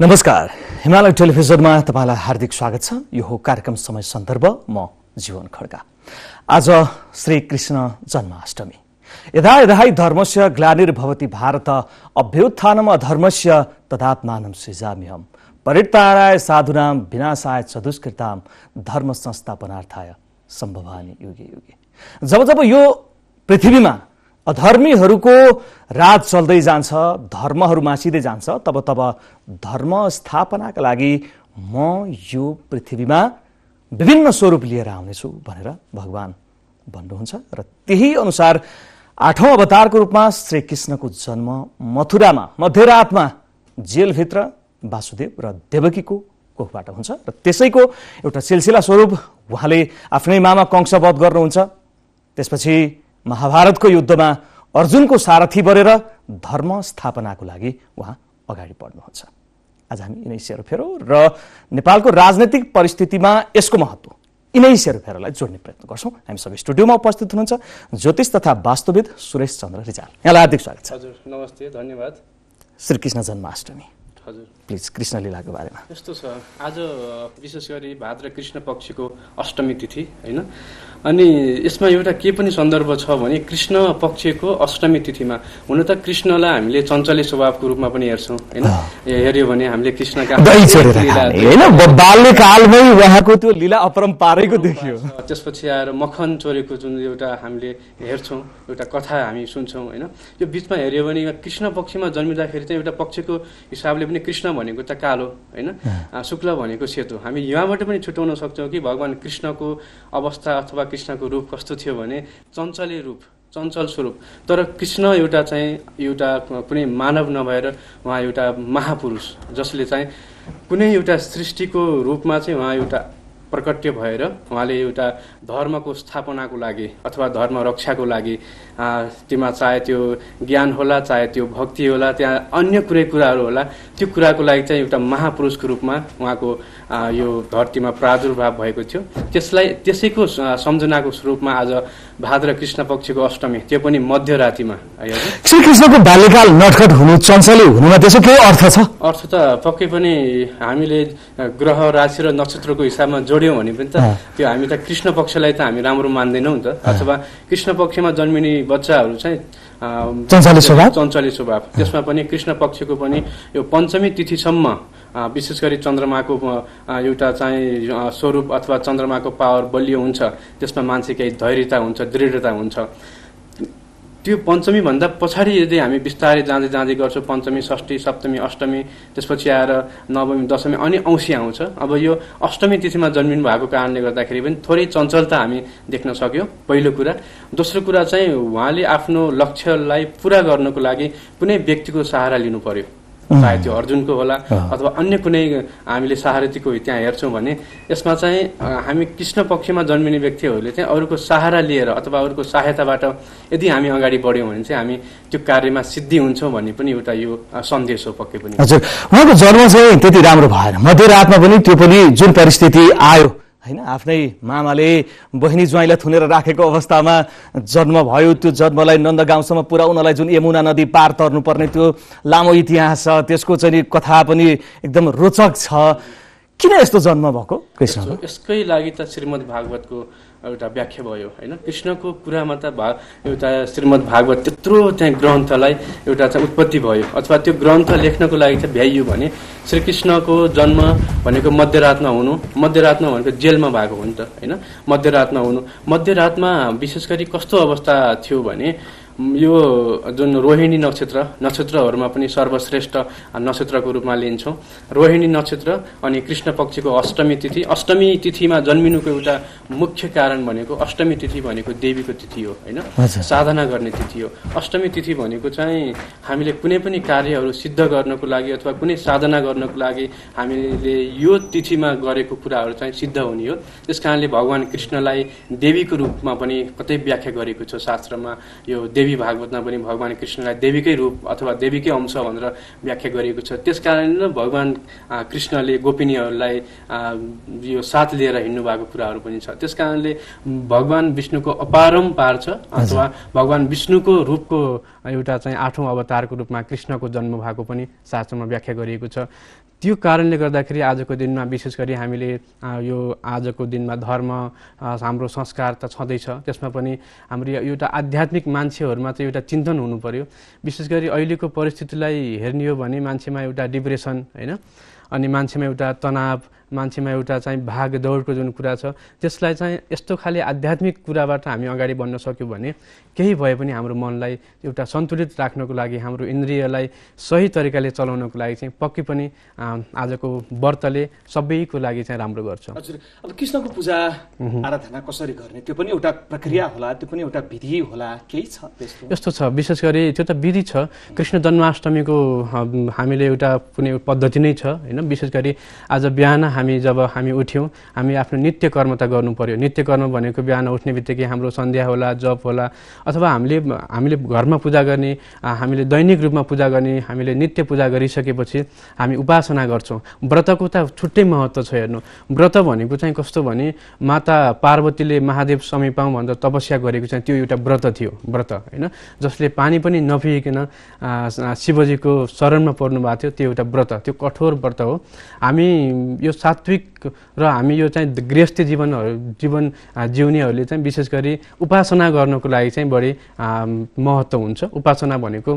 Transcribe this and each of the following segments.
नमस्कार हिमालय टेलिभिजनमा तपाईँलाई हार्दिक स्वागत छ यो हो कार्यक्रम समय सन्दर्भ म जीवन खड्का आज श्री कृष्ण जन्माष्टमी यदा यदाई धर्मस्य ग्लानिर्भवती भारत अभ्युत्थानम अधर्मस्य तदात्मानम सृजाम्यहम परिताराय साधुनाम विनाशाय चदुष्कृताम धर्म संस्थापनार्थाय सम्भवानी युगे युगे जब जब यो पृथ्वीमा अधर्मीहरूको राज चल्दै जान्छ धर्महरू मासिँदै जान्छ तब तब धर्म स्थापनाका लागि म यो पृथ्वीमा विभिन्न स्वरूप लिएर आउनेछु भनेर भगवान् भन्नुहुन्छ र त्यही अनुसार आठौँ अवतारको रूपमा श्रीकृष्णको जन्म मथुरामा मध्यरातमा जेलभित्र वासुदेव र देवकीको कोखबाट हुन्छ र त्यसैको एउटा सिलसिला स्वरूप उहाँले आफ्नै मामा कंशवध गर्नुहुन्छ त्यसपछि महाभारतको युद्धमा अर्जुनको सारथी बनेर धर्म स्थापनाको लागि उहाँ अगाडि बढ्नुहुन्छ आज हामी यिनै सेरोफेरो र नेपालको राजनैतिक परिस्थितिमा यसको महत्त्व यिनै सेरोफेरोलाई जोड्ने प्रयत्न गर्छौँ हामी सबै स्टुडियोमा उपस्थित हुनुहुन्छ ज्योतिष तथा वास्तुविद सुरेश चन्द्र रिजाल यहाँलाई हार्दिक स्वागत छ हजुर नमस्ते धन्यवाद श्रीकृष्ण जन्माष्टमी हजुर प्लिज कृष्ण लिलाको बारेमा यस्तो छ आज विशेष गरी भाद्र कृष्ण पक्षको अष्टमी तिथि होइन अनि यसमा एउटा के पनि सन्दर्भ छ भने कृष्ण पक्षको अष्टमी तिथिमा हुन त कृष्णलाई हामीले चञ्चले स्वभावको रूपमा पनि हेर्छौँ होइन हेऱ्यो भने हामीले कृष्णका बाल्यकालमै उहाँको त्यो लिला अपरम्पारैको देखियो त्यसपछि आएर मखन चोरेको जुन एउटा हामीले हेर्छौँ एउटा कथा हामी सुन्छौँ होइन यो बिचमा हेऱ्यो भने कृष्ण पक्षमा जन्मिँदाखेरि चाहिँ एउटा पक्षको हिसाबले पनि कृष्ण भनेको त कालो होइन शुक्ल भनेको सेतो हामी यहाँबाट पनि छुट्याउन सक्छौँ कि भगवान् कृष्णको अवस्था अथवा कृष्णको रूप कस्तो थियो भने चञ्चले रूप चञ्चल स्वरूप तर कृष्ण एउटा चाहिँ एउटा कुनै मानव नभएर उहाँ एउटा महापुरुष जसले चाहिँ कुनै एउटा सृष्टिको रूपमा चाहिँ उहाँ एउटा प्रकट्य भएर उहाँले एउटा धर्मको स्थापनाको लागि अथवा धर्म रक्षाको लागि त्यसमा चाहे त्यो ज्ञान होला चाहे त्यो भक्ति होला त्यहाँ अन्य कुनै कुराहरू होला त्यो कुराको लागि चाहिँ एउटा महापुरुषको रूपमा उहाँको यो धरतीमा प्रादुर्भाव भएको थियो त्यसलाई त्यसैको सम्झनाको स्वरूपमा आज भाद्र कृष्ण पक्षको अष्टमी त्यो पनि मध्यरातिमा श्रीकृष्णको बाल्यकाल नटखट हुनु चञ्चली हुनुमा त्यसो केही अर्थ छ अर्थ त पक्कै पनि हामीले ग्रह राशि र नक्षत्रको हिसाबमा जोड्यौँ भने पनि त त्यो हामी त कृष्ण पक्षलाई त हामी राम्रो मान्दैनौँ नि त अथवा कृष्ण पक्षमा जन्मिने बच्चाहरू चाहिँ चञ्चली स्वभाव त्यसमा पनि कृष्ण पक्षको पनि यो पञ्चमी तिथिसम्म विशेष गरी चन्द्रमाको एउटा चाहिँ स्वरूप अथवा चन्द्रमाको पावर बलियो हुन्छ त्यसमा मान्छे केही धैर्यता हुन्छ दृढता हुन्छ त्यो पञ्चमीभन्दा पछाडि यदि हामी बिस्तारै जाँदै जाँदै गर्छौँ पञ्चमी षष्ठी सप्तमी अष्टमी त्यसपछि आएर नवमी दशमी अनि औँसी आउँछ अब यो अष्टमी तिथिमा जन्मिनु भएको कारणले गर्दाखेरि पनि थोरै चञ्चलता हामी देख्न सक्यौँ पहिलो कुरा दोस्रो कुरा चाहिँ उहाँले आफ्नो लक्ष्यलाई पुरा गर्नको लागि कुनै व्यक्तिको सहारा लिनु पर्यो चाहे त्यो अर्जुनको होला अथवा अन्य कुनै हामीले सहारतीको त्यहाँ हेर्छौँ भने यसमा चाहिँ हामी कृष्ण पक्षमा जन्मिने व्यक्तिहरूले चाहिँ अरूको सहारा लिएर अथवा अरूको सहायताबाट यदि हामी अगाडि बढ्यौँ भने चाहिँ हामी त्यो कार्यमा सिद्धि हुन्छौँ भन्ने पनि एउटा यो सन्देश हो पक्कै पनि हजुर उहाँको जन्म चाहिँ त्यति राम्रो भएन मध्यरातमा पनि त्यो पनि जुन परिस्थिति आयो होइन आफ्नै मामाले बहिनी ज्वाइँलाई थुनेर राखेको अवस्थामा जन्म भयो त्यो जन्मलाई नन्द गाउँसम्म पुर्याउनलाई जुन यमुना नदी पार तर्नुपर्ने त्यो लामो इतिहास छ त्यसको चाहिँ कथा पनि एकदम रोचक छ किन यस्तो जन्म भएको कृष्ण यसकै लागि त श्रीमद् भागवतको एउटा व्याख्या भयो होइन कृष्णको कुरामा त भा एउटा श्रीमद् भागवत त्यत्रो त्यहाँ ग्रन्थलाई एउटा चाहिँ उत्पत्ति भयो अथवा त्यो ग्रन्थ लेख्नको लागि चाहिँ भ्याइयो भने श्रीकृष्णको जन्म भनेको मध्यरातमा हुनु मध्यरातमा भनेको जेलमा भएको हो नि त होइन मध्यरातमा हुनु मध्यरातमा विशेष गरी कस्तो अवस्था थियो भने यो जुन रोहिणी नक्षत्र नक्षत्रहरूमा पनि सर्वश्रेष्ठ नक्षत्रको रूपमा लिन्छौँ रोहिणी नक्षत्र अनि कृष्ण पक्षको अष्टमी तिथि अष्टमी तिथिमा जन्मिनुको एउटा मुख्य कारण भनेको अष्टमी तिथि भनेको देवीको तिथि हो होइन साधना गर्ने तिथि हो अष्टमी तिथि भनेको चाहिँ हामीले कुनै पनि कार्यहरू सिद्ध गर्नको लागि अथवा कुनै साधना गर्नको लागि हामीले यो तिथिमा गरेको कुराहरू चाहिँ सिद्ध हुने हो त्यस कारणले भगवान् कृष्णलाई देवीको रूपमा पनि कतै व्याख्या गरेको छ शास्त्रमा यो देवी देवी भागवतमा पनि भगवान् कृष्णलाई देवीकै रूप अथवा देवीकै अंश भनेर व्याख्या गरिएको छ त्यसकारण नै भगवान् कृष्णले गोपिनीहरूलाई यो साथ लिएर हिँड्नु भएको कुराहरू पनि छ त्यस कारणले भगवान् विष्णुको अपारम पार छ अथवा भगवान् विष्णुको रूपको एउटा चाहिँ आठौँ अवतारको रूपमा कृष्णको जन्म भएको पनि शास्त्रमा व्याख्या गरिएको छ त्यो कारणले गर्दाखेरि आजको दिनमा विशेष गरी हामीले यो आजको दिनमा धर्म हाम्रो संस्कार त छँदैछ त्यसमा पनि हाम्रो यो एउटा आध्यात्मिक मान्छेहरूमा चाहिँ एउटा चिन्तन हुनु पऱ्यो विशेष गरी अहिलेको परिस्थितिलाई हेर्ने हो भने मान्छेमा एउटा डिप्रेसन होइन अनि मान्छेमा एउटा तनाव मान्छेमा एउटा चाहिँ भाग दौडको जुन कुरा छ त्यसलाई चाहिँ यस्तो खाले आध्यात्मिक कुराबाट हामी अगाडि बढ्न सक्यौँ भने केही भए पनि हाम्रो मनलाई एउटा सन्तुलित राख्नको लागि हाम्रो इन्द्रियलाई सही तरिकाले चलाउनको लागि चाहिँ पक्कै पनि आजको व्रतले सबैको लागि चाहिँ राम्रो गर्छ हजुर अब कृष्णको पूजा आराधना कसरी गर्ने त्यो पनि एउटा प्रक्रिया होला त्यो पनि एउटा विधि होला केही छ यस्तो छ विशेष गरी त्यो त विधि छ कृष्ण जन्माष्टमीको हामीले एउटा कुनै पद्धति नै छ होइन विशेष गरी आज बिहान हामी जब हामी उठ्यौँ हामी आफ्नो नित्य कर्म त गर्नु पऱ्यो नित्य कर्म भनेको बिहान उठ्ने बित्तिकै हाम्रो सन्ध्या होला जप होला अथवा हामीले हामीले घरमा पूजा गर्ने हामीले दैनिक रूपमा पूजा गर्ने हामीले नित्य पूजा गरिसकेपछि हामी उपासना गर्छौँ व्रतको त छुट्टै महत्त्व छ हेर्नु व्रत भनेको चाहिँ कस्तो भने माता पार्वतीले महादेव समीपाउँ भनेर तपस्या गरेको चाहिँ त्यो एउटा व्रत थियो व्रत होइन जसले पानी पनि नपिइकन शिवजीको शरणमा पर्नु भएको थियो त्यो एउटा व्रत त्यो कठोर व्रत हो हामी यो सात्विक र हामी यो चाहिँ गृहस्थी जीवनहरू जीवन जिउनेहरूले चाहिँ विशेष गरी उपासना गर्नको लागि चाहिँ बढी महत्त्व हुन्छ उपासना भनेको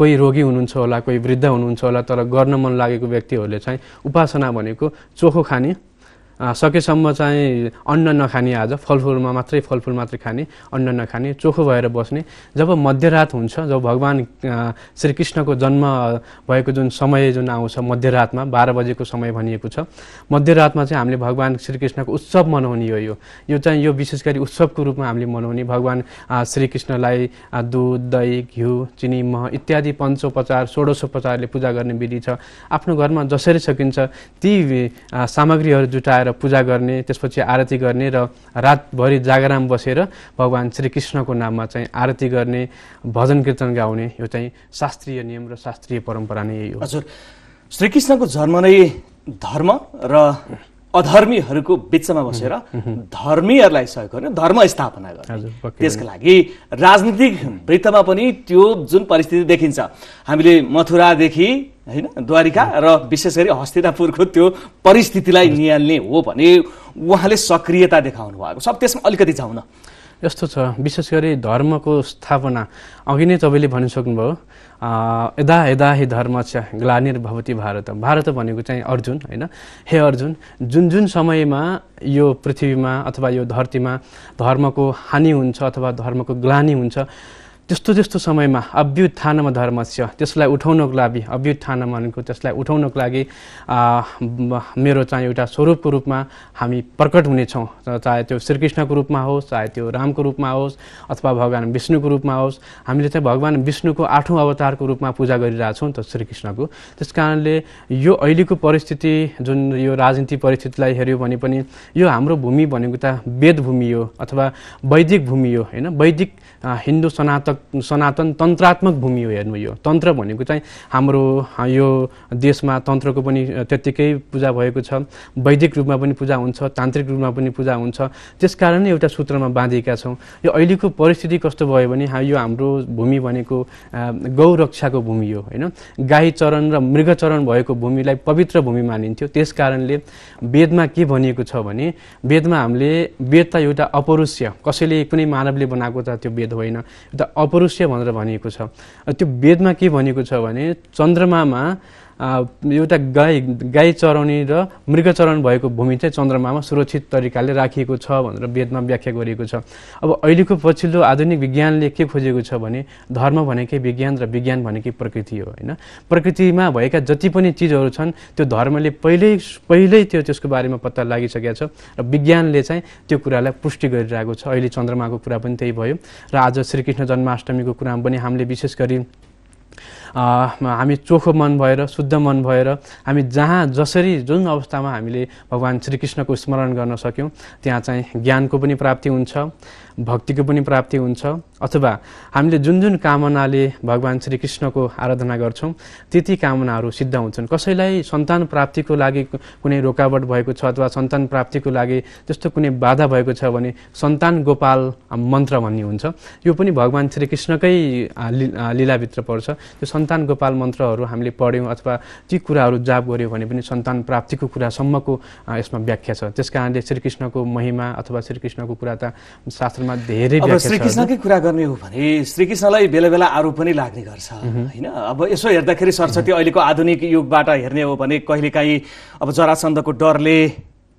कोही रोगी हुनुहुन्छ होला कोही वृद्ध हुनुहुन्छ होला तर गर्न मन लागेको व्यक्तिहरूले चाहिँ उपासना भनेको चोखो खाने सकेसम्म चाहिँ अन्न नखाने आज फलफुलमा मात्रै फलफुल मात्रै खाने अन्न नखाने चोखो भएर बस्ने जब मध्यरात हुन्छ जब भगवान् श्रीकृष्णको जन्म भएको जुन समय जुन आउँछ मध्यरातमा बाह्र बजेको समय भनिएको छ मध्यरातमा चाहिँ हामीले भगवान् श्रीकृष्णको उत्सव मनाउने हो यो यो चाहिँ यो विशेष गरी उत्सवको रूपमा हामीले मनाउने भगवान् श्रीकृष्णलाई दुध दही घिउ चिनी मह इत्यादि पञ्चोपचार षोडशोपचारले पूजा गर्ने विधि छ आफ्नो घरमा जसरी सकिन्छ ती सामग्रीहरू जुटाएर गएर पूजा गर्ने त्यसपछि आरती गर्ने र रातभरि जागराम बसेर भगवान् श्रीकृष्णको नाममा चाहिँ आरती गर्ने भजन कीर्तन गाउने यो चाहिँ शास्त्रीय नियम र शास्त्रीय परम्परा नै यही हो हजुर श्रीकृष्णको जन्म नै धर्म र अधर्मीहरूको बिचमा बसेर धर्मीहरूलाई सहयोग गर्ने धर्म स्थापना गर्ने त्यसका लागि राजनीतिक वृत्तमा पनि त्यो जुन परिस्थिति देखिन्छ हामीले मथुरादेखि होइन द्वारिका र विशेष गरी हस्तिनापुरको त्यो परिस्थितिलाई निहाल्ने हो भने उहाँले सक्रियता देखाउनु भएको छ त्यसमा अलिकति जाउँ न यस्तो छ विशेष गरी धर्मको स्थापना अघि नै तपाईँले भनिसक्नुभयो यदा यदा हे धर्म छ ग्लानिर्भवती भारत भारत भनेको चाहिँ अर्जुन होइन हे अर्जुन जुन जुन समयमा यो पृथ्वीमा अथवा यो धरतीमा धर्मको हानि हुन्छ अथवा धर्मको ग्लानी हुन्छ त्यस्तो त्यस्तो समयमा अभ्युत्थानमा धर्म छ त्यसलाई उठाउनको लागि अभ्युत्थानमा भनेको त्यसलाई उठाउनको लागि मेरो चाहिँ एउटा स्वरूपको रूपमा हामी प्रकट हुनेछौँ चाहे त्यो श्रीकृष्णको रूपमा होस् चाहे त्यो रामको रूपमा होस् अथवा भगवान् विष्णुको रूपमा होस् हामीले चाहिँ भगवान् विष्णुको आठौँ अवतारको रूपमा पूजा गरिरहेछौँ त श्रीकृष्णको त्यस कारणले यो अहिलेको परिस्थिति जुन यो राजनीति परिस्थितिलाई हेऱ्यो भने पनि यो हाम्रो भूमि भनेको त वेद भूमि हो अथवा वैदिक भूमि हो होइन वैदिक हिन्दू सनातक सनातन तन्त्रात्मक भूमि हो हेर्नु यो तन्त्र भनेको चाहिँ हाम्रो यो देशमा तन्त्रको पनि त्यत्तिकै पूजा भएको छ वैदिक रूपमा पनि पूजा हुन्छ तान्त्रिक रूपमा पनि पूजा हुन्छ त्यस कारण नै एउटा सूत्रमा बाँधेका छौँ यो अहिलेको परिस्थिति कस्तो भयो भने यो हाम्रो भूमि भनेको गौरक्षाको भूमि हो होइन गाई चरण र मृगचरण भएको भूमिलाई पवित्र भूमि मानिन्थ्यो त्यस कारणले वेदमा के भनिएको छ भने वेदमा हामीले वेद त एउटा अपरुष्य कसैले कुनै मानवले बनाएको त त्यो वेद होइन एउटा अपरुष्य भनेर भनिएको छ त्यो वेदमा के भनेको छ भने चन्द्रमामा एउटा गाई गाई चराउने र मृग चराउनु भएको भूमि चाहिँ चन्द्रमामा सुरक्षित तरिकाले राखिएको छ भनेर वेदमा व्याख्या गरिएको छ अब अहिलेको पछिल्लो आधुनिक विज्ञानले के खोजेको छ भने धर्म भनेकै विज्ञान र विज्ञान भनेकै प्रकृति हो होइन प्रकृतिमा भएका जति पनि चिजहरू छन् त्यो धर्मले पहिल्यै पहिल्यै त्यो त्यसको बारेमा पत्ता लागिसकेको छ र विज्ञानले चाहिँ त्यो कुरालाई पुष्टि गरिरहेको छ अहिले चन्द्रमाको कुरा पनि त्यही भयो र आज श्रीकृष्ण जन्माष्टमीको कुरामा पनि हामीले विशेष गरी हामी चोखो मन भएर शुद्ध मन भएर हामी जहाँ जसरी जुन अवस्थामा हामीले भगवान् श्रीकृष्णको स्मरण गर्न सक्यौँ त्यहाँ चाहिँ ज्ञानको पनि प्राप्ति हुन्छ भक्तिको पनि प्राप्ति हुन्छ अथवा हामीले जुन जुन कामनाले भगवान् श्रीकृष्णको आराधना गर्छौँ त्यति कामनाहरू सिद्ध हुन्छन् कसैलाई सन्तान प्राप्तिको लागि कुनै रोकावट भएको छ अथवा सन्तान प्राप्तिको लागि त्यस्तो कुनै बाधा भएको छ भने सन्तान गोपाल मन्त्र भन्ने हुन्छ यो पनि भगवान् श्रीकृष्णकै लिलाभित्र पर्छ त्यो सन्तान गोपाल मन्त्रहरू हामीले पढ्यौँ अथवा ती कुराहरू जाप गऱ्यौँ भने पनि सन्तान प्राप्तिको कुरासम्मको यसमा व्याख्या छ त्यस कारणले श्रीकृष्णको महिमा अथवा श्रीकृष्णको कुरा त शास्त्रमा धेरै श्रीकृष्णकै कुरा गर्ने हो भने श्रीकृष्णलाई बेला बेला आरोप पनि लाग्ने गर्छ होइन अब यसो हेर्दाखेरि सरस्वती अहिलेको आधुनिक युगबाट हेर्ने हो भने कहिलेकाहीँ अब जरासन्दको डरले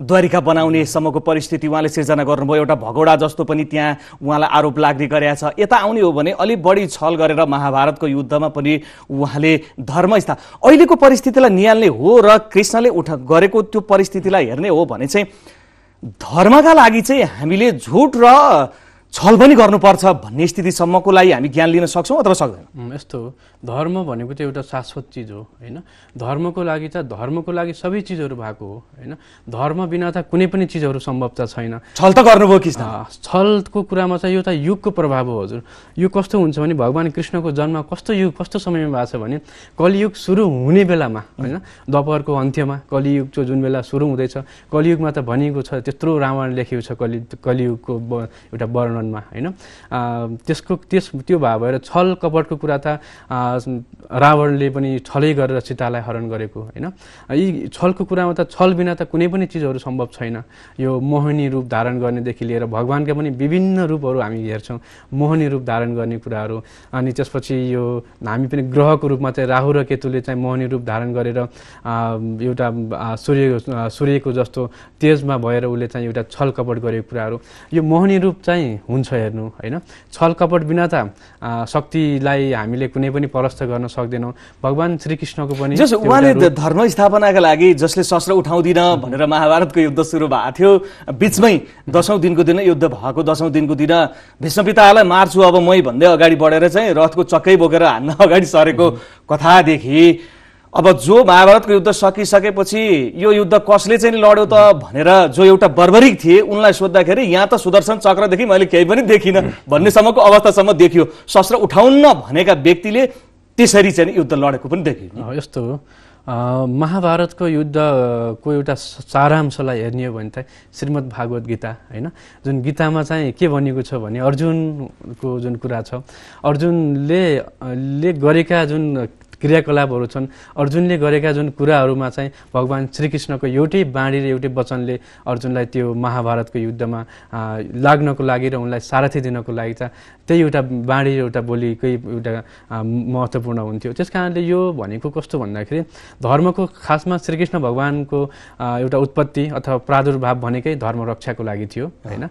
द्वारिका बनाउने सम्मको परिस्थिति उहाँले सिर्जना गर्नुभयो एउटा भगौडा जस्तो पनि त्यहाँ उहाँलाई आरोप लाग्ने गरेका छ यता आउने हो भने अलिक बढी छल गरेर महाभारतको युद्धमा पनि उहाँले धर्मस्था अहिलेको परिस्थितिलाई निहाल्ने हो र कृष्णले उठ गरेको त्यो परिस्थितिलाई हेर्ने हो भने चाहिँ धर्मका लागि चाहिँ हामीले झुट र छल पनि गर्नुपर्छ भन्ने स्थितिसम्मको लागि हामी ज्ञान लिन सक्छौँ अथवा सक्दैनौँ यस्तो हो धर्म भनेको त एउटा शाश्वत चिज हो होइन धर्मको लागि त धर्मको लागि सबै चिजहरू भएको हो होइन धर्म बिना त कुनै पनि चिजहरू सम्भव त छैन छल त गर्नुभयो कृष्ण छलको कुरामा चाहिँ यो त युगको प्रभाव हो हजुर यो कस्तो हुन्छ भने भगवान् कृष्णको जन्म कस्तो युग कस्तो समयमा भएको छ भने कलियुग सुरु हुने बेलामा होइन दपहरको अन्त्यमा कलियुग चाहिँ जुन बेला सुरु हुँदैछ कलियुगमा त भनिएको छ त्यत्रो रामायण लेखेको छ कलि कलियुगको एउटा वर्ण वातावरणमा होइन त्यसको त्यस त्यो भए भएर छल कपटको कुरा त रावणले पनि छलै गरेर सीतालाई हरण गरेको होइन यी छलको कुरामा त छल बिना त कुनै पनि चिजहरू सम्भव छैन यो मोहनी रूप धारण गर्नेदेखि लिएर भगवान्का पनि विभिन्न रूपहरू हामी हेर्छौँ मोहनी रूप धारण गर्ने कुराहरू अनि त्यसपछि यो हामी पनि ग्रहको रूपमा चाहिँ राहु र केतुले चाहिँ मोहनी रूप धारण गरेर एउटा सूर्य सूर्यको जस्तो तेजमा भएर उसले चाहिँ एउटा छल कपट गरेको कुराहरू यो मोहनी रूप चाहिँ हुन्छ हेर्नु होइन छलकपट बिना त शक्तिलाई हामीले कुनै पनि परस्त गर्न सक्दैनौँ भगवान् श्रीकृष्णको पनि जस उहाँले धर्म स्थापनाका लागि जसले शस्त्र उठाउँदिन भनेर महाभारतको युद्ध सुरु भएको थियो बिचमै दसौँ दिनको दिन युद्ध भएको दसौँ दिनको दिन पितालाई मार्छु अब मै भन्दै अगाडि बढेर चाहिँ रथको चक्कै बोकेर हान्न अगाडि सरेको कथादेखि अब जो महाभारतको युद्ध सकिसकेपछि यो युद्ध कसले चाहिँ लड्यो त भनेर जो एउटा बर्बरिक थिए उनलाई सोद्धाखेरि यहाँ त सुदर्शन चक्रदेखि मैले केही पनि देखिनँ भन्नेसम्मको अवस्थासम्म देखियो शस्त्र उठाउन्न भनेका व्यक्तिले त्यसरी चाहिँ युद्ध लडेको पनि देखियो यस्तो हो महाभारतको युद्धको एउटा सारांशलाई हेर्ने हो भने त श्रीमद् भागवत गीता होइन जुन गीतामा चाहिँ के भनिएको छ भने अर्जुनको जुन कुरा छ अर्जुनले ले गरेका जुन क्रियाकलापहरू छन् अर्जुनले गरेका जुन कुराहरूमा चाहिँ भगवान् श्रीकृष्णको एउटै बाणी र एउटै वचनले अर्जुनलाई त्यो महाभारतको युद्धमा लाग्नको लागि र उनलाई सारथी दिनको लागि त त्यही एउटा बाणी एउटा बोलीकै एउटा महत्त्वपूर्ण हुन्थ्यो त्यस कारणले यो भनेको कस्तो भन्दाखेरि धर्मको खासमा श्रीकृष्ण भगवान्को एउटा उत्पत्ति अथवा प्रादुर्भाव भनेकै धर्म रक्षाको लागि थियो होइन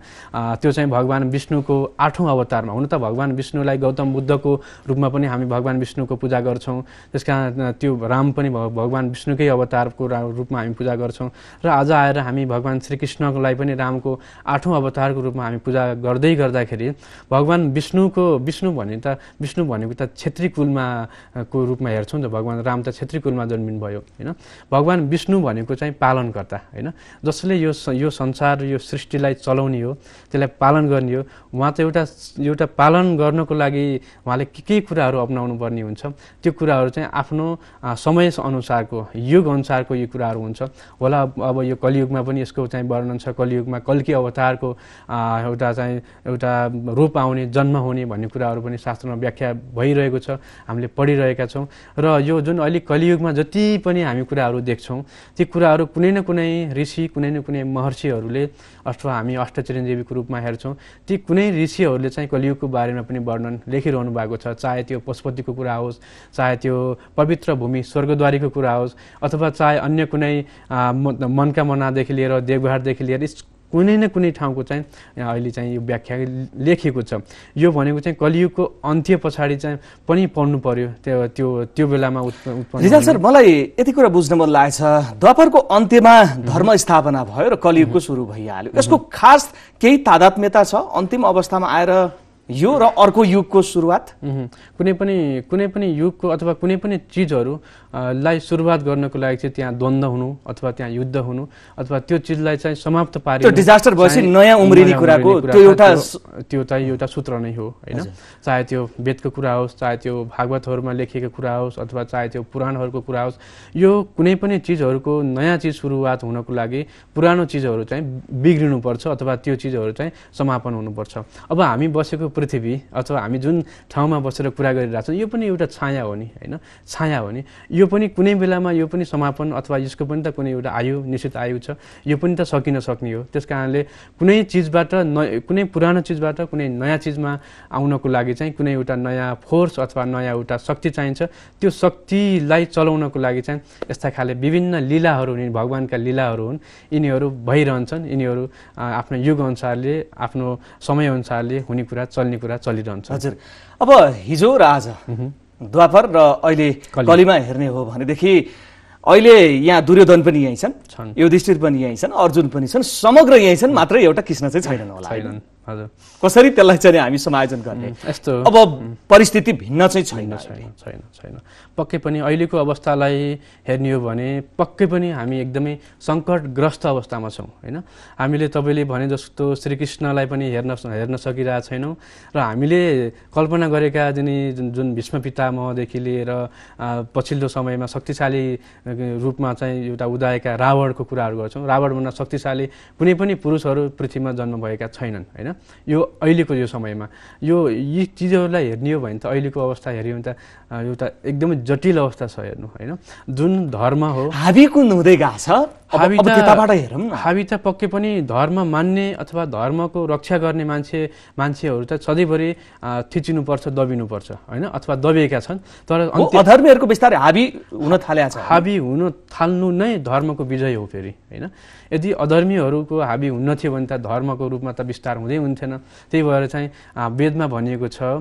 त्यो चाहिँ भगवान् विष्णुको आठौँ अवतारमा हुन त भगवान् विष्णुलाई गौतम बुद्धको रूपमा पनि हामी भगवान् विष्णुको पूजा गर्छौँ त्यस कारण त्यो राम पनि भगवान् विष्णुकै अवतारको रूपमा हामी पूजा गर्छौँ र आज आएर हामी भगवान् श्रीकृष्णलाई पनि रामको आठौँ अवतारको रूपमा हामी पूजा गर्दै गर्दाखेरि भगवान् विष्णुको विष्णु भने त विष्णु भनेको त छेत्री कुलमा को रूपमा हेर्छौँ नि त भगवान् राम त छेत्री कुलमा भयो होइन भगवान् विष्णु भनेको चाहिँ पालनकर्ता होइन जसले यो यो संसार यो सृष्टिलाई चलाउने हो त्यसलाई पालन गर्ने हो उहाँ त एउटा एउटा पालन गर्नको लागि उहाँले के के कुराहरू अप्नाउनु पर्ने हुन्छ त्यो कुराहरू कुराहरू चाहिँ आफ्नो समय अनुसारको युग अनुसारको यो कुराहरू हुन्छ होला अब यो कलियुगमा पनि यसको चाहिँ वर्णन छ कलियुगमा कल्की अवतारको एउटा चाहिँ एउटा रूप आउने जन्म हुने भन्ने कुराहरू पनि शास्त्रमा व्याख्या भइरहेको छ हामीले पढिरहेका छौँ र यो जुन अहिले कलियुगमा जति पनि हामी कुराहरू देख्छौँ ती कुराहरू कुनै न कुनै ऋषि कुनै न कुनै महर्षिहरूले अथवा हामी अष्टचिरञ्जीवीको रूपमा हेर्छौँ ती कुनै ऋषिहरूले चाहिँ कलियुगको बारेमा पनि वर्णन लेखिरहनु भएको छ चाहे त्यो पशुपतिको कुरा होस् चाहे त्यो पवित्र भूमि स्वर्गद्वारीको कुरा होस् अथवा चाहे अन्य कुनै मनका मनादेखि लिएर देवघाटदेखि लिएर कुनै न कुनै ठाउँको चाहिँ अहिले चाहिँ यो व्याख्या लेखिएको छ यो भनेको चाहिँ कलियुगको अन्त्य पछाडि चाहिँ पनि पढ्नु पर्यो त्यो त्यो त्यो बेलामा रिजाल सर मलाई यति कुरा बुझ्न मन लागेछ द्वापरको अन्त्यमा धर्म स्थापना भयो र कलियुगको सुरु भइहाल्यो यसको खास केही तादात्म्यता छ अन्तिम अवस्थामा आएर यो र अर्को युगको सुरुवात कुनै पनि कुनै पनि युगको अथवा कुनै पनि चिजहरूलाई सुरुवात गर्नको लागि चाहिँ त्यहाँ द्वन्द हुनु अथवा त्यहाँ युद्ध हुनु अथवा त्यो चिजलाई चाहिँ समाप्त पारि डिजास्टर भएपछि नयाँ उम्रिने कुराको त्यो एउटा त्यो चाहिँ एउटा सूत्र नै हो होइन चाहे त्यो वेदको कुरा होस् चाहे त्यो भागवतहरूमा लेखिएको कुरा होस् अथवा चाहे त्यो पुराणहरूको कुरा होस् यो कुनै पनि चिजहरूको नयाँ चिज सुरुवात हुनको लागि पुरानो चिजहरू चाहिँ बिग्रिनुपर्छ अथवा त्यो चिजहरू चाहिँ समापन हुनुपर्छ अब हामी बसेको पृथ्वी अथवा हामी जुन ठाउँमा बसेर कुरा गरिरहेछौँ यो पनि एउटा छाया हो नि होइन छाया हो नि यो पनि कुनै बेलामा यो पनि समापन अथवा यसको पनि त कुनै एउटा आयु निश्चित आयु छ यो पनि त सकिन सक्ने हो त्यस कारणले कुनै चिजबाट न कुनै पुरानो चिजबाट कुनै नयाँ चिजमा आउनको लागि चाहिँ कुनै एउटा नयाँ फोर्स अथवा नयाँ एउटा शक्ति चाहिन्छ त्यो शक्तिलाई चलाउनको लागि चाहिँ यस्ता खाले विभिन्न लीलाहरू हुन् भगवान्का लीलाहरू हुन् यिनीहरू भइरहन्छन् यिनीहरू आफ्नो युग अनुसारले आफ्नो समय अनुसारले हुने कुरा चल्ने टाल्ने कुरा चलिरहन्छ हजुर अब हिजो र आज द्वापर र अहिले कलीमा हेर्ने हो भनेदेखि अहिले यहाँ दुर्योधन पनि यहीँ छन् युधिष्ठिर पनि यहीँ छन् अर्जुन पनि छन् समग्र यहीँ छन् मात्रै एउटा कृष्ण चाहिँ छैनन् होला छैनन् हजुर कसरी त्यसलाई चाहिँ हामी समायोजन गर्ने यस्तो अब परिस्थिति भिन्न चाहिँ छैन छैन छैन छैन पक्कै पनि अहिलेको अवस्थालाई हेर्ने हो भने पक्कै पनि हामी एकदमै सङ्कटग्रस्त अवस्थामा छौँ होइन हामीले तपाईँले भने जस्तो श्रीकृष्णलाई पनि हेर्न हेर्न सकिरहेको छैनौँ र हामीले कल्पना गरेका जुन जुन भीष्म पितामहदेखि लिएर पछिल्लो समयमा शक्तिशाली रूपमा चाहिँ एउटा उदाएका रावणको कुराहरू गर्छौँ रावणभन्दा शक्तिशाली कुनै पनि पुरुषहरू पृथ्वीमा जन्म भएका छैनन् होइन यो अहिलेको यो समयमा यो यी चिजहरूलाई हेर्ने हो भने त अहिलेको अवस्था हेऱ्यो भने त एउटा एकदमै जटिल अवस्था छ हेर्नु होइन जुन धर्म हो हाबी कुन हुँदै गएको छ हाबी त पक्कै पनि धर्म मान्ने अथवा धर्मको रक्षा गर्ने मान्छे मान्छेहरू त सधैँभरि थिचिनुपर्छ दबिनुपर्छ होइन अथवा दबिएका छन् तर अधर्मीहरूको बिस्तारै हाबी हुन थाले हाबी हुन थाल्नु नै धर्मको विजय हो फेरि होइन यदि अधर्मीहरूको हाबी हुन्न थियो भने त धर्मको रूपमा त विस्तार हुँदै हुन्थेन त्यही भएर चाहिँ वेदमा भनिएको छ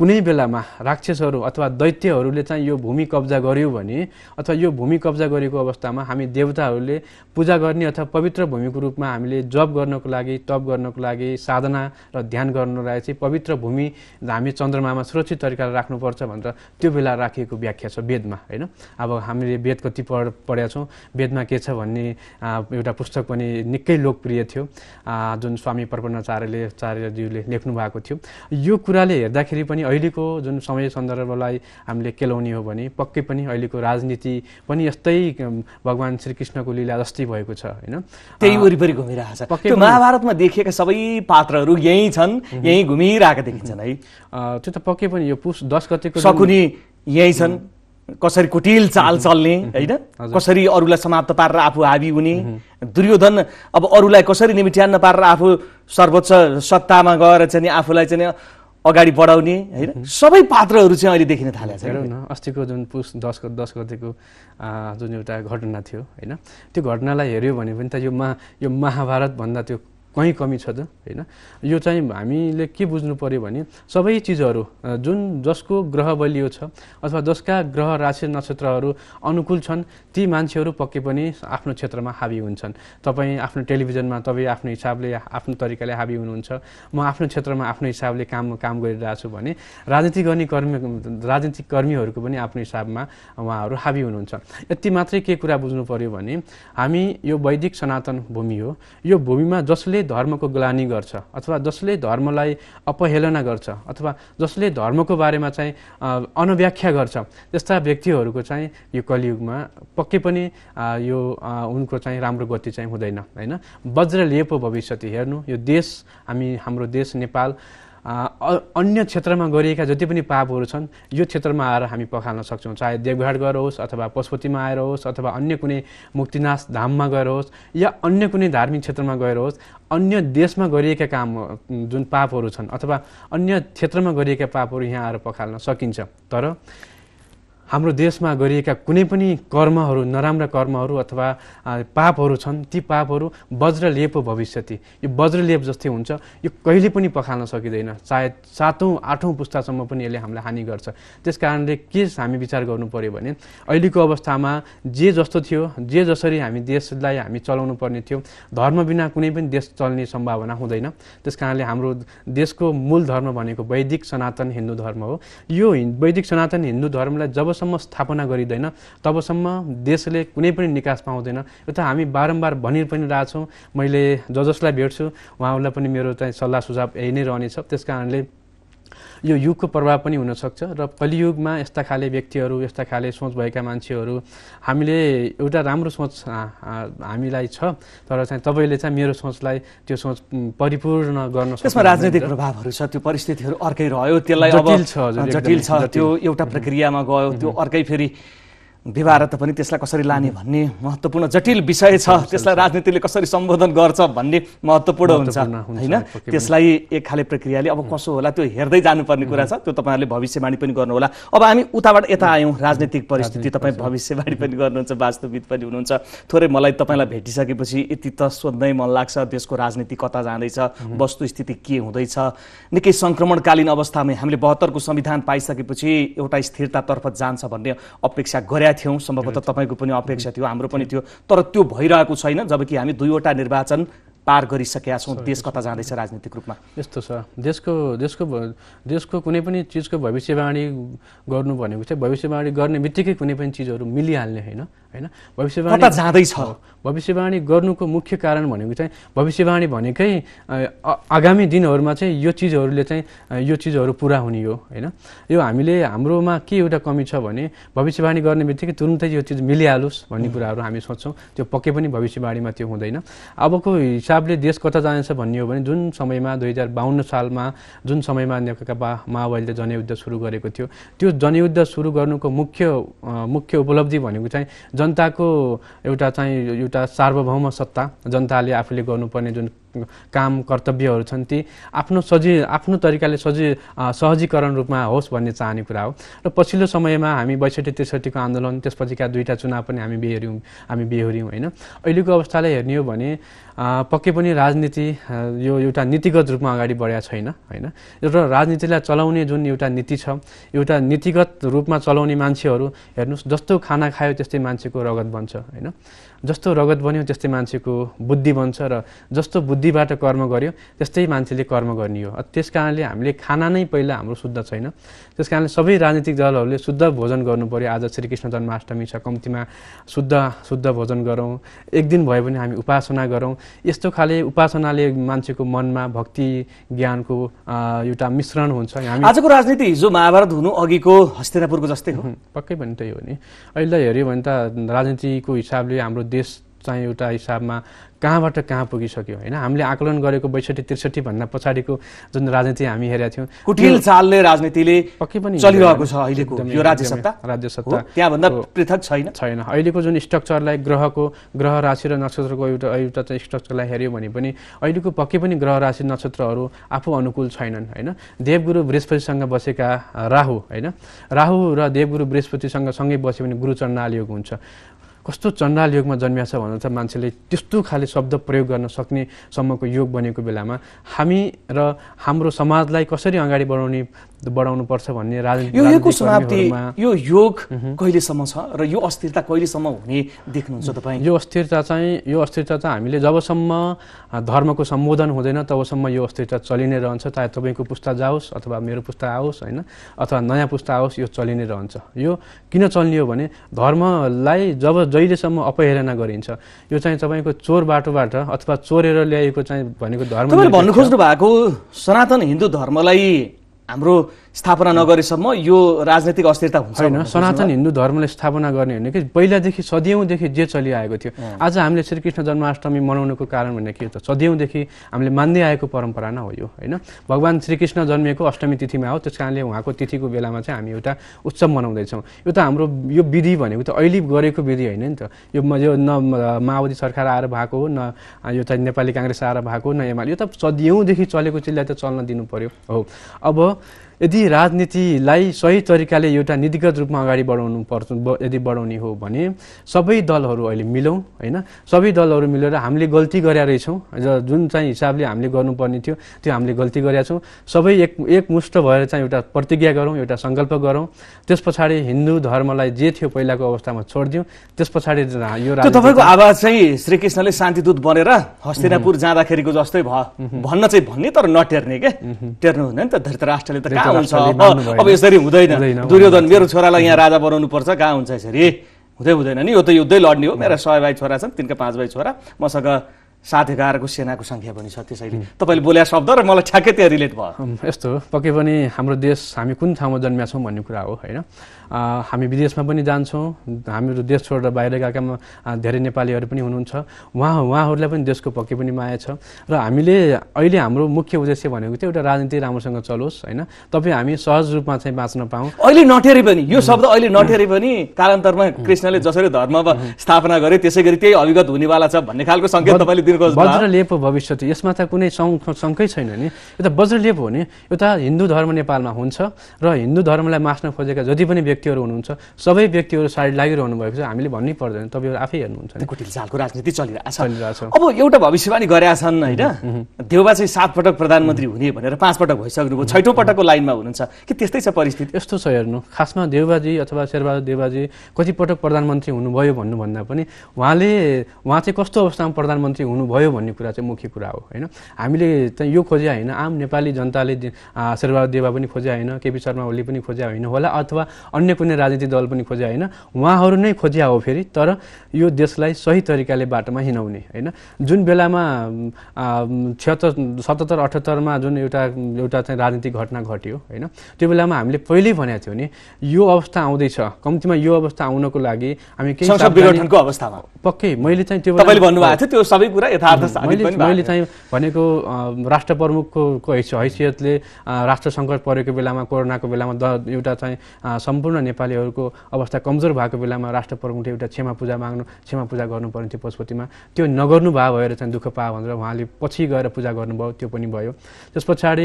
कुनै बेलामा राक्षसहरू अथवा दैत्यहरूले चाहिँ यो भूमि कब्जा गर्यो भने अथवा यो भूमि कब्जा गरेको अवस्थामा हामी देवताहरूले पूजा गर्ने अथवा पवित्र भूमिको रूपमा हामीले जप गर्नको लागि तप गर्नको लागि साधना र ध्यान गर्नलाई चाहिँ पवित्र भूमि हामी चन्द्रमामा सुरक्षित तरिकाले राख्नुपर्छ भनेर त्यो बेला राखिएको व्याख्या छ वेदमा होइन अब हामीले वेद कति पढ पढेका छौँ वेदमा के छ भन्ने एउटा पुस्तक पनि निकै लोकप्रिय थियो जुन स्वामी प्रपन्नाचार्यले चार्यज्यूले लेख्नु भएको थियो यो कुराले हेर्दाखेरि पनि अहिलेको जुन समय सन्दर्भलाई हामीले केलाउने हो भने पक्कै पनि अहिलेको राजनीति पनि यस्तै भगवान् श्रीकृष्णको लीला जस्तै भएको छ होइन त्यही वरिपरि घुमिरहेको छ पक्कै महाभारतमा देखिएका सबै पात्रहरू यही छन् यहीँ घुमिरहेका देखिन्छन् है त्यो त पक्कै पनि यो पुष दस गतेको सकुनी यहीँ छन् कसरी कुटिल चाल चल्ने होइन कसरी अरूलाई समाप्त पारेर आफू हाबी हुने दुर्योधन अब अरूलाई कसरी निमिट्यान्न पारेर आफू सर्वोच्च सत्तामा गएर चाहिँ आफूलाई चाहिँ अगाडि बढाउने होइन सबै पात्रहरू चाहिँ अहिले देखिन थालेको छ हेरौँ न अस्तिको जुन पुस दस दस गतिको जुन एउटा घटना थियो होइन त्यो घटनालाई हेऱ्यो भने पनि त यो मा यो महाभारतभन्दा त्यो कहीँ कमी छ त होइन यो चाहिँ हामीले के बुझ्नु पऱ्यो भने सबै चिजहरू जुन जसको ग्रह बलियो छ अथवा जसका ग्रह राशि नक्षत्रहरू अनुकूल छन् ती मान्छेहरू पक्कै पनि आफ्नो क्षेत्रमा हाबी हुन्छन् तपाईँ आफ्नो टेलिभिजनमा तपाईँ आफ्नो हिसाबले आफ्नो तरिकाले हाबी हुनुहुन्छ म आफ्नो क्षेत्रमा आफ्नो हिसाबले काम काम गरिरहेछु भने राजनीति गर्ने कर्मी राजनीतिक कर्मीहरूको पनि आफ्नो हिसाबमा उहाँहरू हाबी हुनुहुन्छ यति मात्रै के कुरा बुझ्नु पऱ्यो भने हामी यो वैदिक सनातन भूमि हो यो भूमिमा जसले जसले धर्मको ग्लानी गर्छ अथवा जसले धर्मलाई अपहेलना गर्छ अथवा जसले धर्मको बारेमा चाहिँ अनव्याख्या गर्छ त्यस्ता व्यक्तिहरूको चाहिँ यो कलियुगमा पक्कै पनि यो उनको चाहिँ राम्रो गति चाहिँ हुँदैन होइन वज्र लिएपो भविष्य हेर्नु यो देश हामी हाम्रो देश नेपाल अन्य क्षेत्रमा गरिएका जति पनि पापहरू छन् यो क्षेत्रमा आएर हामी पखाल्न सक्छौँ चाहे देवघाट गएर होस् अथवा पशुपतिमा आएर होस् अथवा अन्य कुनै मुक्तिनाश धाममा गएर होस् या अन्य कुनै धार्मिक क्षेत्रमा गएर होस् अन्य देशमा गरिएका काम जुन पापहरू छन् अथवा अन्य क्षेत्रमा गरिएका पापहरू यहाँ आएर पखाल्न सकिन्छ तर हाम्रो देशमा गरिएका कुनै पनि कर्महरू नराम्रा कर्महरू अथवा पापहरू छन् ती पापहरू वज्रलेप भविष्यति यो वज्रलेप जस्तै हुन्छ यो कहिले पनि पखाल्न सकिँदैन सायद सातौँ आठौँ पुस्तासम्म पनि यसले हामीलाई हानि गर्छ त्यस कारणले के हामी विचार गर्नु पऱ्यो भने अहिलेको अवस्थामा जे जस्तो थियो जे जसरी हामी देशलाई हामी चलाउनु पर्ने थियो धर्म बिना कुनै पनि देश चल्ने सम्भावना हुँदैन त्यस कारणले हाम्रो देशको मूल धर्म भनेको वैदिक सनातन हिन्दू धर्म हो यो वैदिक सनातन हिन्दू धर्मलाई जब जबसम्म स्थापना गरिँदैन तबसम्म देशले कुनै पनि निकास पाउँदैन यो त हामी बारम्बार भनि पनि रहेछौँ मैले ज जसलाई भेट्छु उहाँहरूलाई पनि मेरो चाहिँ सल्लाह सुझाव यही नै रहनेछ त्यस कारणले यो युगको प्रभाव पनि हुनसक्छ र कलियुगमा यस्ता खाले व्यक्तिहरू यस्ता खाले सोच भएका मान्छेहरू हामीले एउटा राम्रो सोच हामीलाई छ तर चाहिँ तपाईँले चाहिँ मेरो सोचलाई त्यो सोच परिपूर्ण गर्न त्यसमा राजनैतिक प्रभावहरू छ त्यो परिस्थितिहरू अर्कै रह्यो त्यसलाई जटिल छ त्यो एउटा प्रक्रियामा गयो त्यो अर्कै फेरि व्यवहारत पनि त्यसलाई कसरी लाने भन्ने महत्त्वपूर्ण जटिल विषय छ त्यसलाई राजनीतिले कसरी सम्बोधन गर्छ भन्ने महत्त्वपूर्ण हुन्छ होइन त्यसलाई एक खाले प्रक्रियाले अब कसो होला त्यो हेर्दै जानुपर्ने कुरा छ त्यो तपाईँहरूले भविष्यवाणी पनि गर्नुहोला अब हामी उताबाट यता आयौँ राजनीतिक परिस्थिति तपाईँ भविष्यवाणी पनि गर्नुहुन्छ वास्तविक पनि हुनुहुन्छ थोरै मलाई तपाईँलाई भेटिसकेपछि यति त सोध्नै मन लाग्छ देशको राजनीति कता जाँदैछ वस्तुस्थिति के हुँदैछ निकै सङ्क्रमणकालीन अवस्थामै हामीले बहत्तरको संविधान पाइसकेपछि एउटा स्थिरतातर्फ जान्छ भन्ने अपेक्षा गरे आएका थियौँ सम्भवतः तपाईँको पनि अपेक्षा थियो हाम्रो पनि थियो तर त्यो भइरहेको छैन जबकि हामी दुईवटा निर्वाचन पार गरिसकेका छौँ देश कता जाँदैछ राजनीतिक रूपमा यस्तो छ देशको देशको देशको कुनै पनि चिजको भविष्यवाणी गर्नु भनेको चाहिँ भविष्यवाणी गर्ने बित्तिकै कुनै पनि चिजहरू मिलिहाल्ने होइन होइन भविष्यवाणी जाँदैछ भविष्यवाणी गर्नुको मुख्य कारण भनेको चाहिँ भविष्यवाणी भनेकै आगामी दिनहरूमा चाहिँ यो चिजहरूले चाहिँ यो चिजहरू पुरा हुने हो होइन यो हामीले हाम्रोमा के एउटा कमी छ भने भविष्यवाणी गर्ने बित्तिकै तुरुन्तै यो चिज मिलिहालोस् भन्ने कुराहरू हामी सोच्छौँ त्यो पक्कै पनि भविष्यवाणीमा त्यो हुँदैन अबको हिसाबले देश कता जानेछ भन्ने हो भने जुन समयमा दुई हजार बाहन्न सालमा जुन समयमा नेकपा माओवादीले जनयुद्ध सुरु गरेको थियो त्यो जनयुद्ध सुरु गर्नुको मुख्य मुख्य उपलब्धि भनेको चाहिँ जनताको एउटा चाहिँ एउटा सार्वभौम सत्ता जनताले आफूले गर्नुपर्ने जुन काम कर्तव्यहरू छन् ती आफ्नो सजि आफ्नो तरिकाले सजि सहजीकरण रूपमा होस् भन्ने चाहने कुरा हो र पछिल्लो समयमा हामी बैसठी त्रिसठीको आन्दोलन त्यसपछिका दुईवटा चुनाव पनि हामी बेहोऱ्यौँ हामी बेहोऱ्यौँ होइन अहिलेको अवस्थालाई हेर्ने हो भने पक्कै पनि राजनीति यो एउटा नीतिगत रूपमा अगाडि बढेको छैन होइन र राजनीतिलाई चलाउने जुन एउटा नीति छ एउटा नीतिगत रूपमा चलाउने मान्छेहरू हेर्नुहोस् जस्तो खाना खायो त्यस्तै मान्छेको रगत बन्छ होइन जस्तो रगत बन्यो त्यस्तै मान्छेको बुद्धि बन्छ र जस्तो बुद्धिबाट कर्म गर्यो त्यस्तै मान्छेले कर्म गर्ने हो त्यस कारणले हामीले खाना नै पहिला हाम्रो शुद्ध छैन त्यस कारणले सबै राजनीतिक दलहरूले शुद्ध भोजन गर्नु पऱ्यो आज श्रीकृष्ण जन्माष्टमी छ कम्तीमा शुद्ध शुद्ध भोजन गरौँ एक दिन भयो भने हामी उपासना गरौँ यस्तो खाले उपासनाले मान्छेको मनमा भक्ति ज्ञानको एउटा मिश्रण हुन्छ आजको राजनीति हिजो महाभारत हुनु अघिको हस्तिनापुरको जस्तै हो पक्कै पनि त्यही हो नि अहिले हेऱ्यो भने त राजनीतिको हिसाबले हाम्रो देश चाहिँ एउटा हिसाबमा कहाँबाट कहाँ पुगिसक्यो होइन हामीले आकलन गरेको बैसठी त्रिसठी भन्दा पछाडिको जुन राजनीति हामी हेरेका थियौँ कुटिल चालले राजनीतिले पक्कै पनि चलिरहेको छ अहिलेको यो राज्य सत्ता राज्य सत्ता त्यहाँभन्दा पृथक छैन छैन अहिलेको जुन स्ट्रक्चरलाई ग्रहको ग्रह राशि र नक्षत्रको एउटा एउटा चाहिँ स्ट्रक्चरलाई हेऱ्यो भने पनि अहिलेको पक्कै पनि ग्रह राशि नक्षत्रहरू आफू अनुकूल छैनन् होइन देवगुरु बृहस्पतिसँग बसेका राहु होइन राहु र देवगुरु बृहस्पतिसँग सँगै बस्यो भने गुरु चण्डाल योग हुन्छ कस्तो चण्डाल योगमा जन्मिया छ भनेर चाहिँ मान्छेले त्यस्तो खाले शब्द प्रयोग गर्न सक्ने सम्मको योग बनेको बेलामा हामी र हाम्रो समाजलाई कसरी अगाडि बढाउने पर्छ भन्ने राजनीति यो यो योग कहिलेसम्म छ र यो अस्थिरता कहिलेसम्म हुने देख्नुहुन्छ तपाईँ यो अस्थिरता चाहिँ यो अस्थिरता चाहिँ हामीले जबसम्म धर्मको सम्बोधन हुँदैन तबसम्म यो अस्थिरता चलि नै रहन्छ चाहे तपाईँको पुस्ता जाओस् अथवा मेरो पुस्ता आओस् होइन अथवा नयाँ पुस्ता आओस् यो चलि नै रहन्छ यो किन चल्ने हो भने धर्मलाई जब जहिलेसम्म अपहेलना गरिन्छ यो चाहिँ तपाईँको चोर बाटोबाट अथवा चोरेर ल्याएको चाहिँ भनेको धर्म भन्नु खोज्नु भएको सनातन हिन्दू धर्मलाई हाम्रो स्थापना नगरेसम्म यो राजनैतिक अस्थिरता हुन्छ होइन सनातन हिन्दू धर्मले स्थापना गर्ने भने कि पहिलादेखि सदियौँदेखि जे चलिआएको थियो आज हामीले श्रीकृष्ण जन्माष्टमी मनाउनुको कारण भने के त सदियौँदेखि हामीले मान्दै आएको परम्परा नै हो यो होइन भगवान् श्रीकृष्ण जन्मिएको अष्टमी तिथिमा हो त्यस कारणले उहाँको तिथिको बेलामा चाहिँ हामी एउटा उत्सव मनाउँदैछौँ यो त हाम्रो यो विधि भनेको त अहिले गरेको विधि होइन नि त यो न माओवादी सरकार आएर भएको हो न यो चाहिँ नेपाली काङ्ग्रेस आएर भएको हो न एमाले यो त सदियौँदेखि चलेको चिजलाई त चल्न दिनु पर्यो हो अब यदि राजनीतिलाई सही तरिकाले एउटा नीतिगत रूपमा अगाडि बढाउनु पर्छ यदि बढाउने हो भने सबै दलहरू अहिले मिलौँ होइन सबै दलहरू मिलेर हामीले गल्ती गरेका रहेछौँ जुन चाहिँ हिसाबले हामीले गर्नुपर्ने थियो त्यो हामीले गल्ती गरेका छौँ सबै एक एकमुष्ट भएर चाहिँ एउटा प्रतिज्ञा गरौँ एउटा सङ्कल्प गरौँ त्यस पछाडि हिन्दू धर्मलाई जे थियो पहिलाको अवस्थामा छोडिदिउँ त्यस पछाडि यो तपाईँको आवाज चाहिँ श्रीकृष्णले शान्तिदूत बनेर हस्तिनापुर जाँदाखेरिको जस्तै भयो भन्न चाहिँ भन्ने तर नटेर्ने के टेर्नु हुँदैन त धृतराष्ट्रले त कहाँ हुन्छ अब यसरी हुँदैन दुर्योधन मेरो छोरालाई यहाँ राजा बनाउनु पर्छ कहाँ हुन्छ यसरी हुँदै हुँदैन नि यो त युद्धै लड्ने हो मेरा सय भाइ छोरा छन् तिनका पाँच भाइ छोरा मसँग सात एघारको सेनाको सङ्ख्या पनि छ त्यसैले तपाईँले बोल्या शब्द र मलाई ठ्याक्कै त्यहाँ रिलेट भयो यस्तो हो पक्कै पनि हाम्रो देश हामी कुन ठाउँमा जन्म्या छौँ भन्ने कुरा हो होइन हामी विदेशमा पनि जान्छौँ हामीहरू देश छोडेर बाहिर गएकामा धेरै नेपालीहरू पनि हुनुहुन्छ उहाँ उहाँहरूलाई पनि देशको पक्कै पनि माया छ र हामीले अहिले हाम्रो मुख्य उद्देश्य भनेको चाहिँ एउटा राजनीति राम्रोसँग चलोस् होइन तपाईँ हामी सहज रूपमा चाहिँ बाँच्न पाऊँ अहिले नठेरे पनि यो शब्द अहिले नठेरे पनि कालान्तरमा कृष्णले जसरी धर्म स्थापना गरे त्यसै गरी त्यही अभिगत हुनेवाला छ भन्ने खालको सङ्केत तपाईँले दिएको वज्रलेप भविष्य यसमा त कुनै शङ्कै छैन नि यो त वज्रलेप हो नि यो त हिन्दू धर्म नेपालमा हुन्छ र हिन्दू धर्मलाई मास्न खोजेका जति पनि व्यक्ति व्यक्तिहरू हुनुहुन्छ सबै व्यक्तिहरू साइड लागिरहनु भएको छ हामीले भन्नै पर्दैन तपाईँहरू आफै हेर्नुहुन्छ झालको राजनीति चलिरहेको छ अब एउटा भविष्यवाणी गरेका छन् होइन देउबा चाहिँ सात पटक प्रधानमन्त्री हुने भनेर पाँच पटक भइसक्नुभयो छैटौँ पटकको लाइनमा हुनुहुन्छ कि त्यस्तै छ परिस्थिति यस्तो छ हेर्नु खासमा देउबाजी अथवा शेरबहादुर देउबाजी कतिपटक प्रधानमन्त्री हुनुभयो भन्नुभन्दा पनि उहाँले उहाँ चाहिँ कस्तो अवस्थामा प्रधानमन्त्री हुनुभयो भन्ने कुरा चाहिँ मुख्य कुरा हो होइन हामीले चाहिँ यो खोजे होइन आम नेपाली जनताले शेरबहादुर देवा पनि खोजे होइन केपी शर्मा ओली पनि खोजे होइन होला अथवा अन्य अन्य कुनै राजनीतिक दल पनि खोजे होइन उहाँहरू नै खोज्या हो फेरि तर यो देशलाई सही तरिकाले बाटोमा हिँडाउने होइन जुन बेलामा छत्तर सतहत्तर अठहत्तरमा जुन एउटा एउटा चाहिँ राजनीतिक घटना घट्यो होइन त्यो बेलामा हामीले पहिल्यै भनेको थियौँ नि यो अवस्था आउँदैछ कम्तीमा यो अवस्था आउनको लागि हामी केही अवस्थामा पक्कै मैले चाहिँ त्यो भन्नुभएको थियो त्यो सबै कुरा यथार्थ मैले चाहिँ भनेको राष्ट्र प्रमुखको हैसियतले राष्ट्र सङ्कट परेको बेलामा कोरोनाको बेलामा एउटा चाहिँ सम्पूर्ण नेपालीहरूको अवस्था कमजोर भएको बेलामा राष्ट्र प्रमुखले एउटा क्षमा पूजा माग्नु क्षमा पूजा गर्नुपर्ने थियो पशुपतिमा त्यो नगर्नु भए भएर चाहिँ दुःख पायो भनेर उहाँले पछि गएर पूजा गर्नुभयो त्यो पनि भयो त्यस पछाडि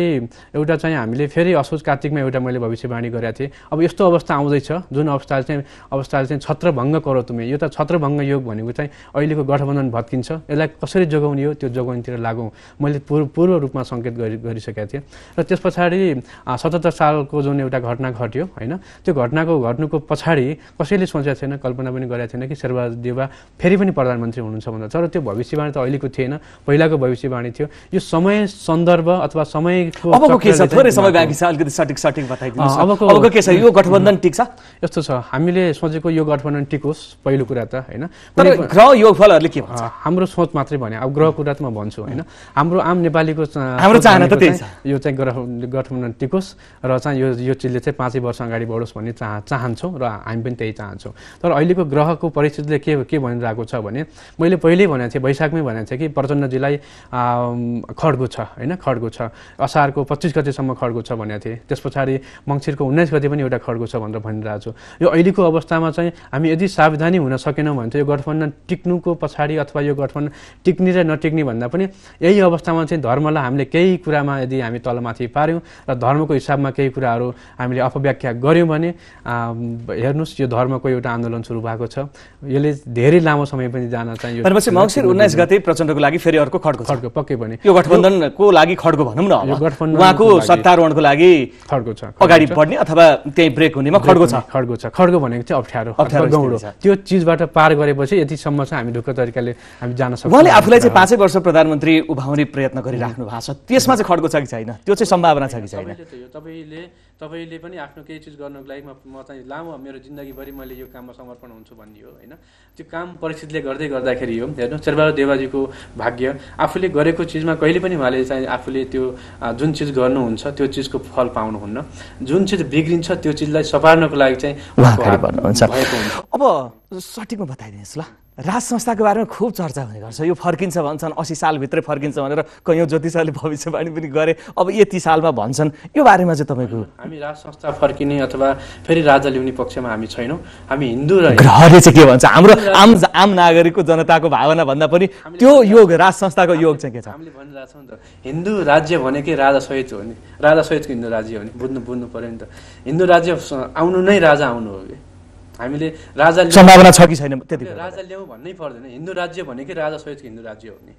एउटा चाहिँ हामीले फेरि असोज कार्तिकमा एउटा मैले भविष्यवाणी गरेको थिएँ अब यस्तो अवस्था आउँदैछ जुन अवस्था चाहिँ अवस्थाले चाहिँ छत्रभङ्ग करो तुमे यो त छत्रभङ्ग योग भनेको चाहिँ अहिलेको गठबन्धन भत्किन्छ यसलाई कसरी जोगाउने हो त्यो जोगाउनेतिर लागौँ मैले पूर्व पूर्व रूपमा सङ्केत गरि गरिसकेको थिएँ र त्यस पछाडि सतहत्तर सालको जुन एउटा घटना घट्यो होइन त्यो घटना उहाँको घट्नुको पछाडि कसैले सोचेको छैन कल्पना पनि गरेको छैन कि शेरबहादुर देवा फेरि पनि प्रधानमन्त्री हुनुहुन्छ भन्दा तर त्यो भविष्यवाणी त अहिलेको थिएन पहिलाको भविष्यवाणी थियो यो समय सन्दर्भ अथवा समयको यो गठबन्धन टिक्छ यस्तो छ हामीले सोचेको यो गठबन्धन टिकोस् पहिलो कुरा त होइन ग्रह योगफलहरूले के हाम्रो सोच मात्रै भने अब ग्रह कुरा त म भन्छु होइन हाम्रो आम नेपालीको हाम्रो चाहना त त्यही छ यो चाहिँ गठबन्धन टिकोस् र चाहिँ यो यो चिजले चाहिँ पाँचै वर्ष अगाडि बढोस् भन्ने चाह चाहन्छौँ र हामी पनि त्यही चाहन्छौँ तर अहिलेको ग्रहको परिस्थितिले के के भनिरहेको छ भने मैले पहिल्यै भनेको थिएँ वैशाखमै भनेको थिएँ कि प्रचण्डजीलाई खड्गु छ होइन खड्गु छ असारको पच्चिस गतिसम्म खड्गु छ भनेको थिएँ त्यस पछाडि मङ्सिरको उन्नाइस गति पनि एउटा खड्गु छ भनेर भनिरहेको छु यो अहिलेको अवस्थामा चाहिँ हामी यदि सावधानी हुन सकेनौँ भने चाहिँ यो गठबन्धन टिक्नुको पछाडि अथवा यो गठबन्धन टिक्ने र नटिक्ने भन्दा पनि यही अवस्थामा चाहिँ धर्मलाई हामीले केही कुरामा यदि हामी तलमाथि पार्यौँ र धर्मको हिसाबमा केही कुराहरू हामीले अपव्याख्या गऱ्यौँ भने हेर्नुहोस् यो धर्मको एउटा आन्दोलन सुरु भएको छ यसले धेरै लामो समय पनि जान भनेपछि मङ्सिर उन्नाइस गते प्रचण्डको लागि फेरि अर्को खड्को खड्को पक्कै पनि यो गठबन्धनको लागि खड्को भनौँ न गठबन्धन उहाँको सत्तारोहणको लागि खड्को छ अगाडि बढ्ने अथवा त्यही ब्रेक हुनेमा खड्को छ खड्को छ खड्को भनेको चाहिँ अप्ठ्यारो अप्ठ्यारो गौडो त्यो चिजबाट पार गरेपछि यतिसम्म चाहिँ हामी ढुक्क तरिकाले हामी जान सक्छौँ उहाँले आफूलाई चाहिँ पाँचै वर्ष प्रधानमन्त्री उभाउने प्रयत्न गरिराख्नु भएको छ त्यसमा चाहिँ खड्को छ कि छैन त्यो चाहिँ सम्भावना छ कि छैन तपाईँले तपाईँले पनि आफ्नो केही चिज गर्नुको लागि म चाहिँ लामो मेरो जिन्दगीभरि मैले यो काममा समर्पण हुन्छु भन्ने हो होइन त्यो काम परिस्थितिले गर्दै गर्दाखेरि हो हेर्नु शेरबहादुर देवाजीको भाग्य आफूले गरेको चिजमा कहिले पनि उहाँले चाहिँ आफूले त्यो जुन चिज गर्नुहुन्छ त्यो चिजको फल पाउनुहुन्न जुन चिज बिग्रिन्छ त्यो चिजलाई सपार्नको लागि चाहिँ अब सठिकमा बताइदिनुहोस् ल राज संस्थाको बारेमा खुब चर्चा हुने गर्छ यो फर्किन्छ भन्छन् असी सालभित्रै फर्किन्छ भनेर कैयौँ ज्योतिषले भविष्यवाणी पनि गरे अब यति सालमा भन्छन् यो बारेमा चाहिँ तपाईँको हामी राज संस्था फर्किने अथवा फेरि राजा ल्याउने पक्षमा हामी छैनौँ हामी हिन्दू र ग्रहले चाहिँ के भन्छ हाम्रो आम आम नागरिकको जनताको भावना भन्दा पनि त्यो योग राज संस्थाको योग चाहिँ के छ हामीले भनिरहेको नि त हिन्दू राज्य भनेकै राजा सहित हो नि राजा सहितको हिन्दू राज्य हो नि बुझ्नु बुझ्नु पऱ्यो नि त हिन्दू राज्य आउनु नै राजा आउनु हो कि हामीले राजा सम्भावना छ कि छैन त्यति राजा ल्याउँ भन्नै पर्दैन हिन्दू राज्य भनेकै राजा सहितको हिन्दू राज्य हो नि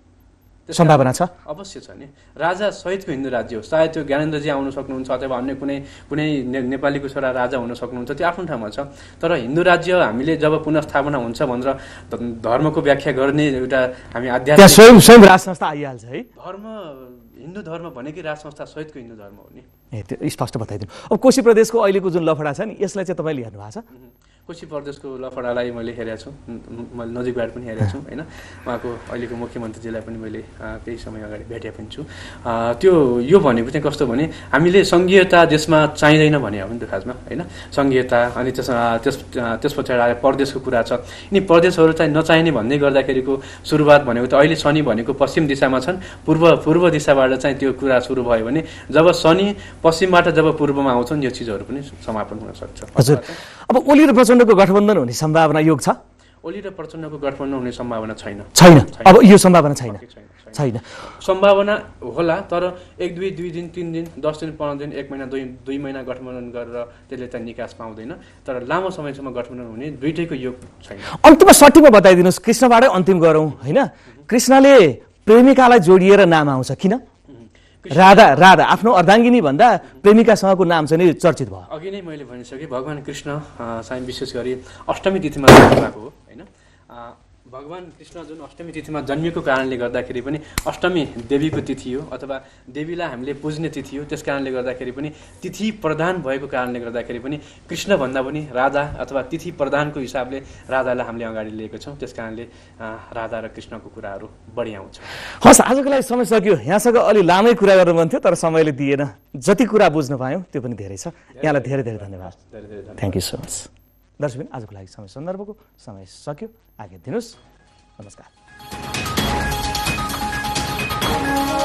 सम्भावना छ अवश्य छ नि राजा सहितको हिन्दू राज्य हो चाहे त्यो ज्ञानेन्द्रजी आउन सक्नुहुन्छ अथवा अन्य कुनै कुनै नेपालीको छोरा राजा हुन सक्नुहुन्छ त्यो आफ्नो ठाउँमा छ तर हिन्दू राज्य हामीले जब पुनर्स्थापना हुन्छ भनेर धर्मको व्याख्या गर्ने एउटा हामी आध्यात्मिक स्वयं राज संस्था आइहाल्छ है धर्म हिन्दू धर्म भनेकै राज संस्था सहितको हिन्दू धर्म हो नि ए त्यो स्पष्ट बताइदिनु अब कोशी प्रदेशको अहिलेको जुन लफडा छ नि यसलाई चाहिँ तपाईँले हेर्नु भएको छ कोशी प्रदेशको लफडालाई मैले हेरेको छु मैले नजिकबाट पनि हेरेको छु होइन उहाँको अहिलेको मुख्यमन्त्रीजीलाई पनि मैले केही समय अगाडि भेटे पनि छु त्यो यो भनेको चाहिँ कस्तो भने हामीले सङ्घीयता देशमा चाहिँदैन भने हो नि त खासमा होइन सङ्घीयता अनि त्यस त्यस त्यस पछाडि आएर प्रदेशको कुरा छ यिनी प्रदेशहरू चाहिँ नचाहिने भन्दै गर्दाखेरिको सुरुवात भनेको त अहिले शनि भनेको पश्चिम दिशामा छन् पूर्व पूर्व दिशाबाट चाहिँ त्यो कुरा सुरु भयो भने जब शनि पश्चिमबाट जब पूर्वमा आउँछन् यो चिजहरू पनि समापन हुनसक्छ हजुर अब ओली र प्रचण्डको गठबन्धन हुने सम्भावना योग छ ओली र प्रचण्डको गठबन्धन हुने सम्भावना छैन छैन अब यो सम्भावना छैन छैन सम्भावना होला तर एक दुई दुई दिन तिन दिन दस दिन पन्ध्र दिन एक महिना दुई दुई महिना गठबन्धन गरेर त्यसले त निकास पाउँदैन तर लामो समयसम्म गठबन्धन हुने दुइटैको योग छैन अन्तिममा सटिकमा बताइदिनुहोस् कृष्णबाटै अन्तिम गरौँ होइन कृष्णले प्रेमिकालाई जोडिएर नाम आउँछ किन राधा राधा आफ्नो अर्धाङ्गिनी भन्दा प्रेमिकासँगको नाम चाहिँ नै चर्चित भयो अघि नै मैले भनिसकेँ भगवान् कृष्ण चाहिँ विशेष गरी अष्टमी तिथिमा हो होइन भगवान् कृष्ण जुन अष्टमी तिथिमा जन्मिएको कारणले गर्दाखेरि पनि अष्टमी देवीको तिथि हो अथवा देवीलाई हामीले पुज्ने तिथि हो त्यस कारणले गर्दाखेरि पनि तिथि प्रधान भएको कारणले गर्दाखेरि पनि कृष्णभन्दा पनि राजा अथवा तिथि प्रधानको हिसाबले राजालाई हामीले अगाडि लिएको छौँ त्यस कारणले राधा र कृष्णको कुराहरू बढी आउँछ हस् आजको लागि समय सक्यो यहाँसँग अलि लामै कुरा गर्नु मन थियो तर समयले दिएन जति कुरा बुझ्नु पायौँ त्यो पनि धेरै छ यहाँलाई धेरै धेरै धन्यवाद थ्याङ्क यू सो मच दर्शकबिन आजको लागि समय सन्दर्भको समय सक्यो आज्ञा दिनुहोस् नमस्कार